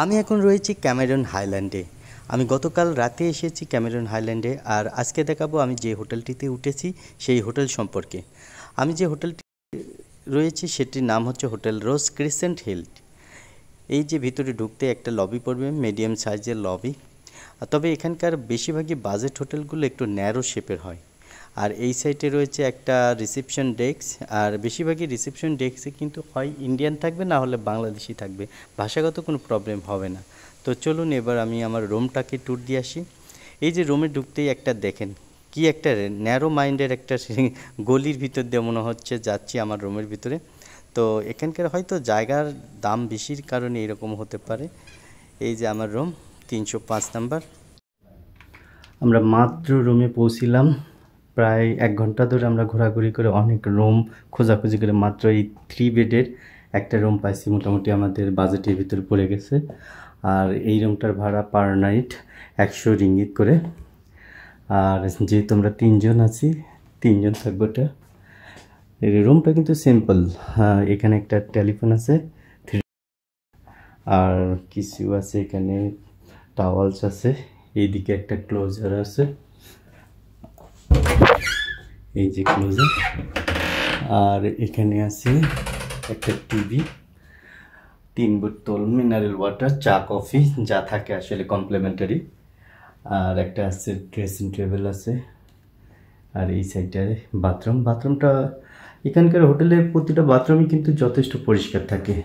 আমি এখন রয়েছি ক্যামেরন হাইল্যান্ডে আমি গতকাল রাতে এসেছি ক্যামেরন হাইল্যান্ডে আর আজকে দেখাবো আমি যে হোটেলটিতে উঠেছি সেই হোটেল সম্পর্কে আমি যে হোটেলটি রয়েছি সেটির নাম হচ্ছে হোটেল রোজ ক্রিসেন্ট হিল এই যে ভিতরে ঢুকতে একটা লবি পড়বে মিডিয়াম সাইজের লবি তবে এখানকার বেশিরভাগই বাজেট হোটেলগুলো একটু ন্যারো শেপের হয় আর এই সাইটে রয়েছে একটা রিসেপশন ডেস্ক আর বেশিরভাগই রিসেপশন ডেস্কে কিন্তু হয় ইন্ডিয়ান থাকবে না হলে বাংলাদেশি থাকবে ভাষাগত কোনো প্রবলেম হবে না তো চলুন এবার আমি আমার রুমটাকে ট্যুর দিয়ে আসি এই যে রুমে ঢুকতেই একটা দেখেন কি একটা ন্যারো মাইন্ডের একটা গলির ভিতর দিয়ে মনে হচ্ছে যাচ্ছি আমার রুমের ভিতরে তো এখানকার হয়তো জায়গার দাম বেশির কারণে এরকম হতে পারে এই যে আমার রুম তিনশো পাঁচ নাম্বার আমরা মাত্র রুমে পৌঁছিলাম প্রায় এক ঘন্টা ধরে আমরা ঘোরাঘুরি করে অনেক রুম খোঁজাখুঁজি করে মাত্র এই থ্রি বেডের একটা রুম পাইছি মোটামুটি আমাদের বাজেটের ভিতরে পড়ে গেছে আর এই রুমটার ভাড়া পার নাইট একশো রিঙ্গিত করে আর যেহেতু আমরা তিনজন আছি তিনজন থাকবো এটা রুমটা কিন্তু সিম্পল হ্যাঁ, এখানে একটা টেলিফোন আছে আর কিছু আছে এখানে টাওয়ালস আছে এইদিকে একটা ক্লোজার আছে এই যে ক্লোজে আর এখানে আছে একটা টিভি তিন বোতল মিনারেল ওয়াটার চা কফি যা থাকে আসলে কমপ্লিমেন্টারি আর একটা আছে ড্রেসিং টেবিল আছে আর এই সাইডটায় বাথরুম বাথরুমটা এখানকার হোটেলের প্রতিটা বাথরুমই কিন্তু যথেষ্ট পরিষ্কার থাকে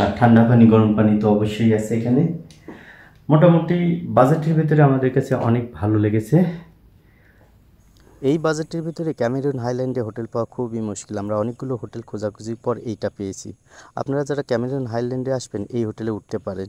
আর ঠান্ডা পানি গরম পানি তো অবশ্যই আছে এখানে মোটামুটি বাজেটের ভেতরে আমাদের কাছে অনেক ভালো লেগেছে এই বাজেটের ভিতরে ক্যামেরুন হাইল্যান্ডে হোটেল পাওয়া খুবই মুশকিল আমরা অনেকগুলো হোটেল খোঁজাখুঁজির পর এইটা পেয়েছি আপনারা যারা ক্যামেরুন হাইল্যান্ডে আসবেন এই হোটেলে উঠতে পারেন